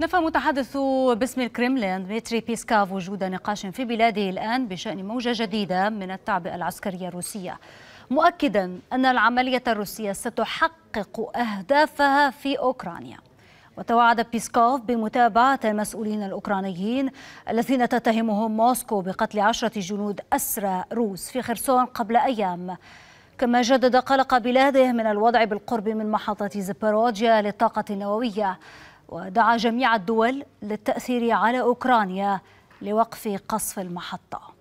نفى متحدث باسم الكرملين ميتري بيسكاف وجود نقاش في بلاده الآن بشأن موجة جديدة من التعبئة العسكرية الروسية مؤكدا أن العملية الروسية ستحقق أهدافها في أوكرانيا وتوعد بيسكوف بمتابعة المسؤولين الأوكرانيين الذين تتهمهم موسكو بقتل عشرة جنود أسرى روس في خرسون قبل أيام كما جدد قلق بلاده من الوضع بالقرب من محطة زبروجيا للطاقة النووية ودعا جميع الدول للتأثير على أوكرانيا لوقف قصف المحطة